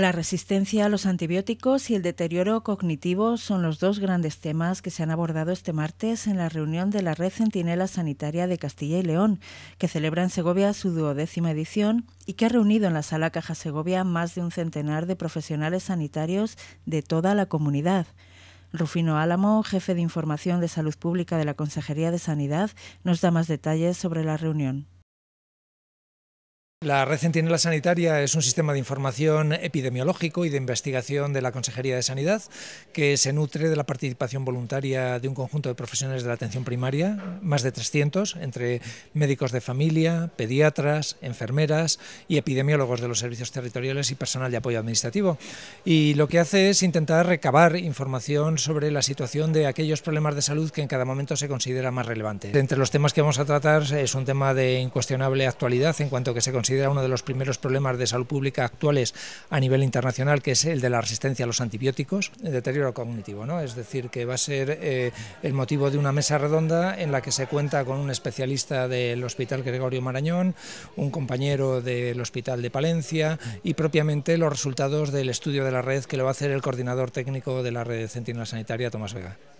La resistencia a los antibióticos y el deterioro cognitivo son los dos grandes temas que se han abordado este martes en la reunión de la Red Centinela Sanitaria de Castilla y León, que celebra en Segovia su duodécima edición y que ha reunido en la Sala Caja Segovia más de un centenar de profesionales sanitarios de toda la comunidad. Rufino Álamo, jefe de Información de Salud Pública de la Consejería de Sanidad, nos da más detalles sobre la reunión. La Red Centinela Sanitaria es un sistema de información epidemiológico y de investigación de la Consejería de Sanidad que se nutre de la participación voluntaria de un conjunto de profesionales de la atención primaria, más de 300, entre médicos de familia, pediatras, enfermeras y epidemiólogos de los servicios territoriales y personal de apoyo administrativo. Y lo que hace es intentar recabar información sobre la situación de aquellos problemas de salud que en cada momento se considera más relevante. Entre los temas que vamos a tratar es un tema de incuestionable actualidad en cuanto que se considera considera uno de los primeros problemas de salud pública actuales a nivel internacional, que es el de la resistencia a los antibióticos, el deterioro cognitivo, ¿no? Es decir, que va a ser eh, el motivo de una mesa redonda en la que se cuenta con un especialista del Hospital Gregorio Marañón, un compañero del Hospital de Palencia y propiamente los resultados del estudio de la red que lo va a hacer el coordinador técnico de la red de Centinela Sanitaria, Tomás Vega.